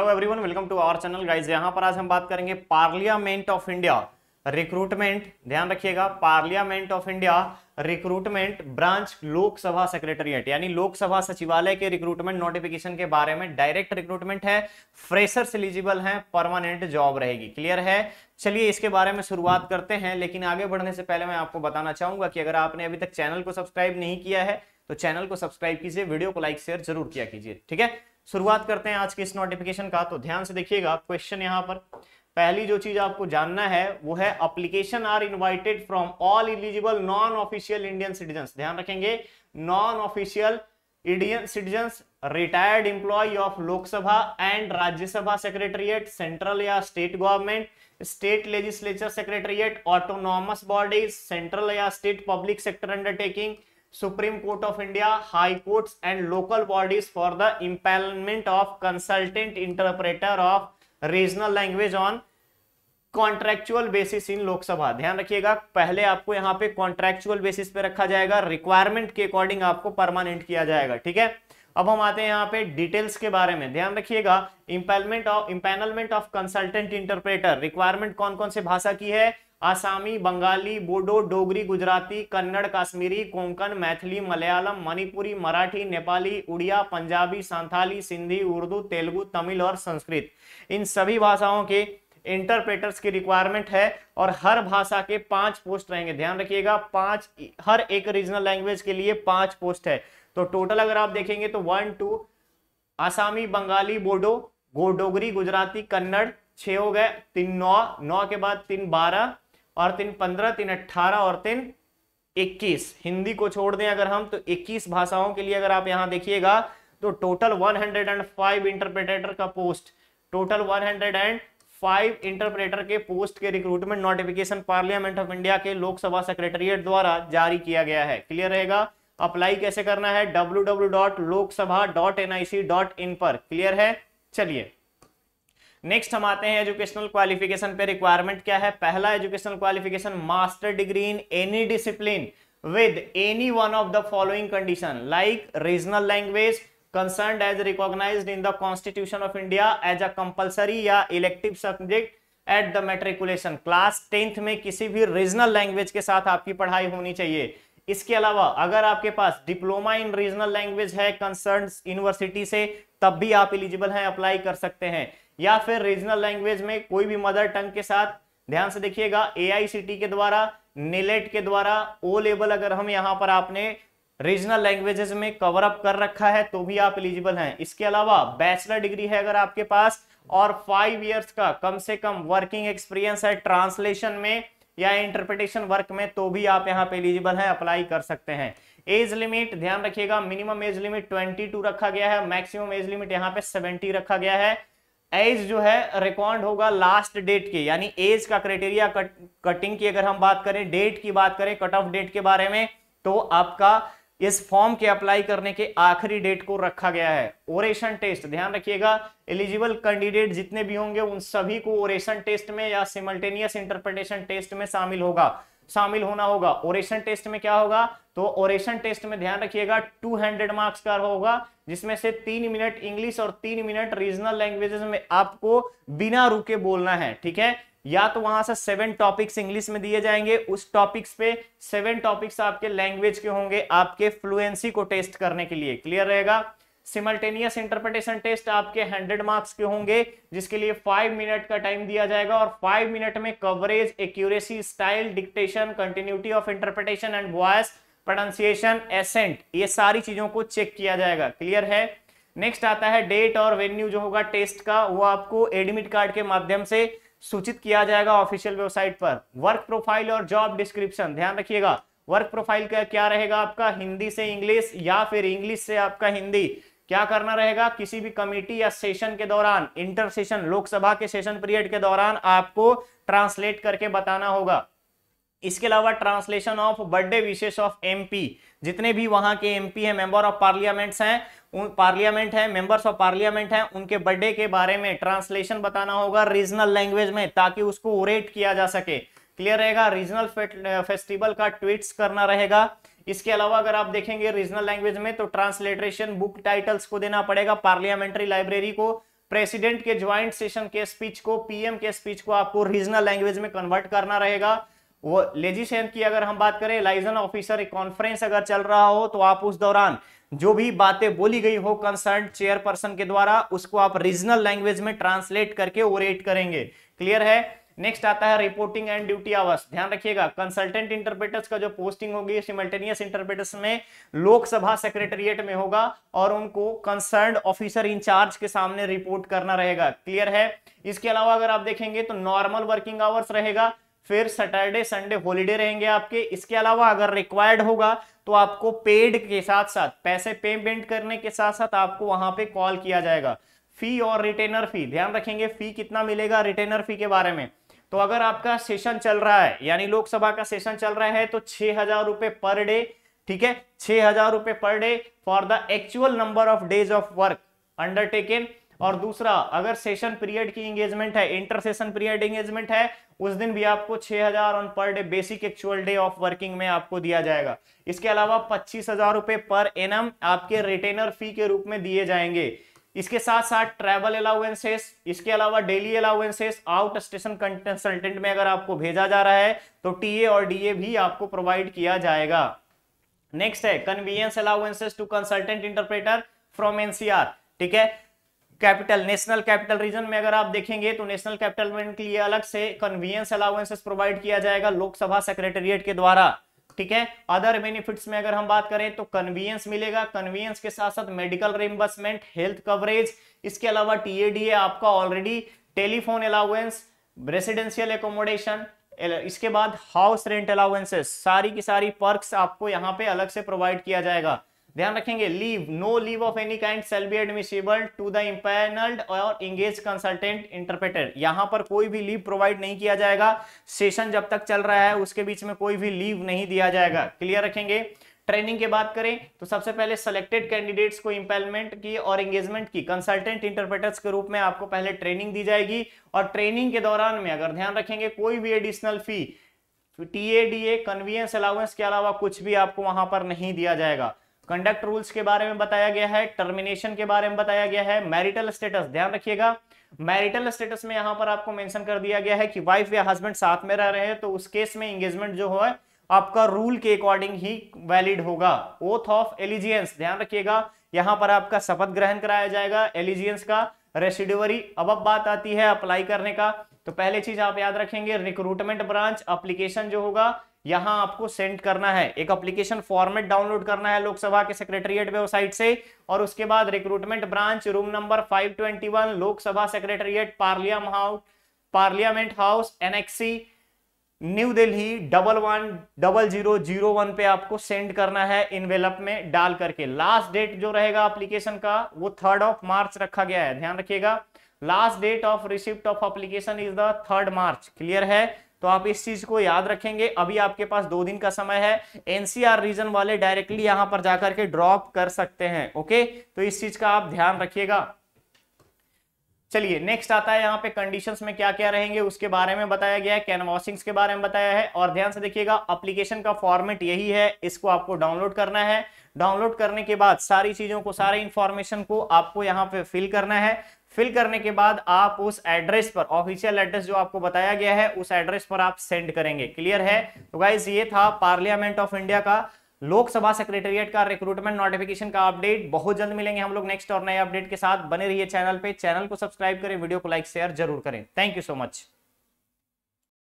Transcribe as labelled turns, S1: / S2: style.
S1: hello everyone welcome to our channel guys यहां पर आज हम बात करेंगे पार्लियामेंट ऑफ इंडिया रिक्रूटमेंट ध्यान रखिएगा parliament of India recruitment branch Lok Sabha secretariat यानी लोकसभा सचिवालय के रिक्रूटमेंट नोटिफिकेशन के बारे में डायरेक्ट रिक्रूटमेंट है फ्रेशर्स एलिजिबल हैं परमानेंट जॉब रहेगी क्लियर है चलिए इसके बारे में शुरुआत करते हैं लेकिन आगे बढ़ने से पहले मैं आपको बताना चाहूंगा कि अगर आपने अभी तक चैनल को सब्सक्राइब नहीं किया है तो चैनल को सब्सक्राइब कीजिए वीडियो को लाइक शेयर जरूर किया कीजिए ठीक है शुरुआत करते हैं आज के इस नोटिफिकेशन का तो ध्यान से देखिएगा क्वेश्चन यहाँ पर पहली जो चीज आपको जानना है वो है application are invited from all eligible non official Indian citizen ध्यान रखेंगे non official Indian citizen retired employee of Lok Sabha and Rajya Sabha secretariat central या state government state legislature secretariat autonomous bodies central या state public sector undertaking Supreme Court of India high courts and local bodies for the empanelment of consultant interpreter of regional language on contractual basis in Lok Sabha ध्यान रखिएगा पहले आपको यहाँ पे contractual basis पे रखा जाएगा रिक्वायरमेंट के अकॉर्डिंग आपको परमानेंट किया जाएगा ठीक है अब हम आते हैं यहाँ पे डिटेल्स के बारे में ध्यान रखिएगा empanelment of empanelment of consultant interpreter requirement कौन कौन से भाषा की है आसामी बंगाली बोडो डोगरी गुजराती कन्नड़ काश्मीरी कोंकण मैथिली मलयालम मणिपुरी मराठी नेपाली उड़िया पंजाबी संथाली सिंधी उर्दू तेलुगु तमिल और संस्कृत इन सभी भाषाओं के इंटरप्रेटर्स की रिक्वायरमेंट है और हर भाषा के पांच पोस्ट रहेंगे ध्यान रखिएगा पांच हर एक रीजनल लैंग्वेज के लिए पांच पोस्ट है तो टोटल अगर आप देखेंगे तो वन टू आसामी बंगाली बोडो गोडोगरी गुजराती कन्नड़ छ हो गए तीन नौ नौ के बाद तीन बारह और तीन पंद्रह तीन अट्ठारह और तीन इक्कीस हिंदी को छोड़ दें अगर हम तो इक्कीस भाषाओं के लिए अगर आप यहां देखिएगा तो total one hundred and five interpreter का post total one hundred and five interpreter के पोस्ट के recruitment notification parliament of India के लोकसभा सेक्रेटरिएट द्वारा जारी किया गया है क्लियर रहेगा अप्लाई कैसे करना है डब्ल्यू पर क्लियर है चलिए नेक्स्ट हम आते हैं एजुकेशनल क्वालिफिकेशन पे रिक्वायरमेंट क्या है पहला educational qualification master degree in any discipline with any one of the following condition like regional language concern as recognise in the constitution of India as a compulsory या elective subject at the matriculation class tenth में किसी भी regional language के साथ आपकी पढ़ाई होनी चाहिए इसके अलावा अगर आपके पास डिप्लोमा इन रीजनल लैंग्वेज है कंसर्न यूनिवर्सिटी से तब भी आप इलिजिबल हैं अप्लाई कर सकते हैं या फिर रीजनल लैंग्वेज में कोई भी मदर टंग के साथ ध्यान से देखिएगा ए के द्वारा नेलेट e के द्वारा ओ लेवल अगर हम यहाँ पर आपने रीजनल लैंग्वेजेस में कवर अप कर रखा है तो भी आप एलिजिबल हैं इसके अलावा बैचलर डिग्री है अगर आपके पास और फाइव इयर्स का कम से कम वर्किंग एक्सपीरियंस है ट्रांसलेशन में या इंटरप्रिटेशन वर्क में तो भी आप यहाँ पे एलिजिबल हैं अप्लाई कर सकते हैं एज लिमिट ध्यान रखिएगा मिनिमम एज लिमिट 22 रखा गया है मैक्सिमम एज लिमिट यहाँ पे 70 रखा गया है एज जो है रिकॉर्ड होगा लास्ट डेट के यानी एज का क्राइटेरिया कट, कटिंग की अगर हम बात करें डेट की बात करें कट ऑफ डेट के बारे में तो आपका इस फॉर्म के अप्लाई करने के आखिरी डेट को रखा गया है ओरेशन टेस्ट ध्यान रखिएगा एलिजिबल कैंडिडेट जितने भी होंगे उन सभी को ओरेशन टेस्ट में या सिमल्टेनियस इंटरप्रिटेशन टेस्ट में शामिल होगा शामिल होना होगा ओरेशन टेस्ट में क्या होगा तो ओरेशन टेस्ट में ध्यान रखिएगा 200 मार्क्स का होगा जिसमें से तीन मिनट इंग्लिश और तीन मिनट रीजनल लैंग्वेजेस में आपको बिना रुके बोलना है ठीक है या तो वहां से सेवन टॉपिक्स इंग्लिश में दिए जाएंगे उस टॉपिक्स पे सेवन टॉपिक्स आपके लैंग्वेज के होंगे आपके फ्लुएंसी को टेस्ट करने के लिए क्लियर रहेगा सिमल्टेनियस इंटरप्रिटेशन टेस्ट आपके 100 मार्क्स के होंगे जिसके लिए 5 मिनट का टाइम दिया जाएगा और 5 मिनट में coverage accuracy style dictation continuity of interpretation and voice pronunciation accent ये सारी चीजों को चेक किया जाएगा क्लियर है नेक्स्ट आता है डेट और वेन्यू जो होगा टेस्ट का वो आपको एडमिट कार्ड के माध्यम से सूचित किया जाएगा ऑफिशियल वेबसाइट पर वर्क प्रोफाइल और जॉब डिस्क्रिप्शन ध्यान रखिएगा वर्क प्रोफाइल का क्या रहेगा आपका हिंदी से इंग्लिश या फिर इंग्लिश से आपका हिंदी क्या करना रहेगा किसी भी कमेटी या सेशन के दौरान इंटर सेशन लोकसभा के सेशन पीरियड के दौरान आपको ट्रांसलेट करके बताना होगा इसके अलावा ट्रांसलेशन ऑफ बर्थडे विशेष ऑफ एमपी जितने भी वहां के एमपी हैं मेंबर ऑफ पार्लियामेंट हैं उन पार्लियामेंट है मेंबर्स ऑफ पार्लियामेंट हैं उनके बर्थडे के बारे में ट्रांसलेशन बताना होगा रीजनल लैंग्वेज में ताकि उसको ओरेट किया जा सके क्लियर रहेगा रीजनल फेस्टिवल का ट्वीट्स करना रहेगा इसके अलावा अगर आप देखेंगे रीजनल लैंग्वेज में तो ट्रांसलेटरेशन बुक टाइटल्स को देना पड़ेगा पार्लियामेंट्री लाइब्रेरी को प्रेसिडेंट के ज्वाइंट सेशन के स्पीच को पीएम के स्पीच को आपको रीजनल लैंग्वेज में कन्वर्ट करना रहेगा वो लेजिशन की अगर हम बात करें लाइजन ऑफिसर कॉन्फ्रेंस अगर चल रहा हो तो आप उस दौरान जो भी बातें बोली गई हो कंसर्न चेयरपर्सन के द्वारा उसको आप रीजनल लैंग्वेज में ट्रांसलेट करके ओरेट करेंगे क्लियर है नेक्स्ट आता है रिपोर्टिंग एंड ड्यूटी आवर्स ध्यान रखिएगा कंसल्टेंट इंटरप्रेटर्स का जो पोस्टिंग होगी सिमल्टेनियस इंटरप्रेटर्स में लोकसभा सेक्रेटरिएट में होगा और उनको कंसर्न ऑफिसर इंचार्ज के सामने रिपोर्ट करना रहेगा क्लियर है इसके अलावा अगर आप देखेंगे तो नॉर्मल वर्किंग आवर्स रहेगा फिर सैटरडे संडे हॉलीडे रहेंगे आपके इसके अलावा अगर रिक्वायर्ड होगा तो आपको पेड के साथ साथ पैसे पेमेंट करने के साथ साथ आपको वहां पे कॉल किया जाएगा फी और रिटेनर फी ध्यान रखेंगे फी कितना मिलेगा रिटेनर फी के बारे में तो अगर आपका सेशन चल रहा है यानी लोकसभा का सेशन चल रहा है तो छह हजार रुपए पर डे ठीक है छह हजार रुपए per day for the actual number of days of work undertaken और दूसरा अगर सेशन पीरियड की एंगेजमेंट है इंटर सेशन पीरियड एंगेजमेंट है उस दिन भी आपको 6000 on per day basic actual day of working में आपको दिया जाएगा इसके अलावा पच्चीस हजार रुपए पर एनम आपके रिटेनर फी के रूप में दिए जाएंगे इसके साथ साथ ट्रैवल अलाउेंसेस इसके अलावा daily allowances outstation consultant में अगर आपको भेजा जा रहा है तो टीए और डीए भी आपको प्रोवाइड किया जाएगा नेक्स्ट है convenience allowances to consultant interpreter from NCR ठीक है कैपिटल नेशनल कैपिटल रीजन में अगर आप देखेंगे तो नेशनल कैपिटल के लिए अलग से कन्वीनियंस अलाउेंसेस प्रोवाइड किया जाएगा लोकसभा सेक्रेटेरिएट के द्वारा ठीक है अदर बेनिफिट्स में अगर हम बात करें तो कन्वीनियंस मिलेगा कन्वीनियंस के साथ साथ मेडिकल रिम्बर्समेंट हेल्थ कवरेज इसके अलावा टीएडीए आपका already telephone allowance residential accommodation इसके बाद हाउस रेंट अलाउेंसेस सारी की सारी पर्क आपको यहाँ पे अलग से प्रोवाइड किया जाएगा ध्यान रखेंगे leave no leave of any kind shall be admissible to the empanelled और इंगेज कंसल्टेंट इंटरप्रेटर यहां पर कोई भी लीव प्रोवाइड नहीं किया जाएगा सेशन जब तक चल रहा है उसके बीच में कोई भी लीव नहीं दिया जाएगा क्लियर रखेंगे ट्रेनिंग की बात करें तो सबसे पहले सेलेक्टेड कैंडिडेट्स को इंपेलमेंट की और एंगेजमेंट की कंसल्टेंट इंटरप्रेटर्स के रूप में आपको पहले ट्रेनिंग दी जाएगी और ट्रेनिंग के दौरान में अगर ध्यान रखेंगे कोई भी additional fee T A D A convenience allowance के अलावा कुछ भी आपको वहां पर नहीं दिया जाएगा कंडक्ट रूल्स के बारे में बताया गया है टर्मिनेशन के बारे में बताया गया है मैरिटल स्टेटस ध्यान रखिएगा मैरिटल स्टेटस में यहां पर आपको मेंशन कर दिया गया है कि वाइफ या हस्बैंड साथ में रह रहे हैं तो उस केस में एंगेजमेंट जो है आपका रूल के अकॉर्डिंग ही वैलिड होगा ओथ ऑफ एलिजियंस ध्यान रखिएगा यहां पर आपका शपथ ग्रहण कराया जाएगा एलिजियंस का रेसिडरी अब अब बात आती है अप्लाई करने का तो पहले चीज आप याद रखेंगे रिक्रूटमेंट ब्रांच अप्लीकेशन जो होगा यहां आपको सेंड करना है एक एप्लीकेशन फॉर्मेट डाउनलोड करना है लोकसभा के सेक्रेटरिएट वेबसाइट से और उसके बाद recruitment branch room number 521 Lok Sabha secretariat parliament house parliament house annexe new Delhi double one double zero zero one पे आपको सेंड करना है इनवेलप में डाल करके लास्ट डेट जो रहेगा एप्लीकेशन का वो थर्ड ऑफ मार्च रखा गया है ध्यान रखिएगा last date of receipt of application is the third March clear है तो आप इस चीज को याद रखेंगे अभी आपके पास दो दिन का समय है एनसीआर रीजन वाले डायरेक्टली यहां पर जाकर के ड्रॉप कर सकते हैं ओके तो इस चीज का आप ध्यान रखिएगा चलिए नेक्स्ट आता है यहाँ पे कंडीशंस में क्या क्या रहेंगे उसके बारे में बताया गया है कैनवासिंग्स के बारे में बताया है और ध्यान से देखिएगा अप्लीकेशन का फॉर्मेट यही है इसको आपको डाउनलोड करना है डाउनलोड करने के बाद सारी चीजों को सारे इंफॉर्मेशन को आपको यहाँ पे फिल करना है फिल करने के बाद आप उस एड्रेस पर ऑफिशियल एड्रेस जो आपको बताया गया है उस एड्रेस पर आप सेंड करेंगे क्लियर है तो गाइज ये था पार्लियामेंट ऑफ इंडिया का लोकसभा सेक्रेटेरिएट का रिक्रूटमेंट नोटिफिकेशन का अपडेट बहुत जल्द मिलेंगे हम लोग नेक्स्ट और नए अपडेट के साथ बने रहिए चैनल पे चैनल को सब्सक्राइब करें वीडियो को लाइक शेयर जरूर करें थैंक यू सो मच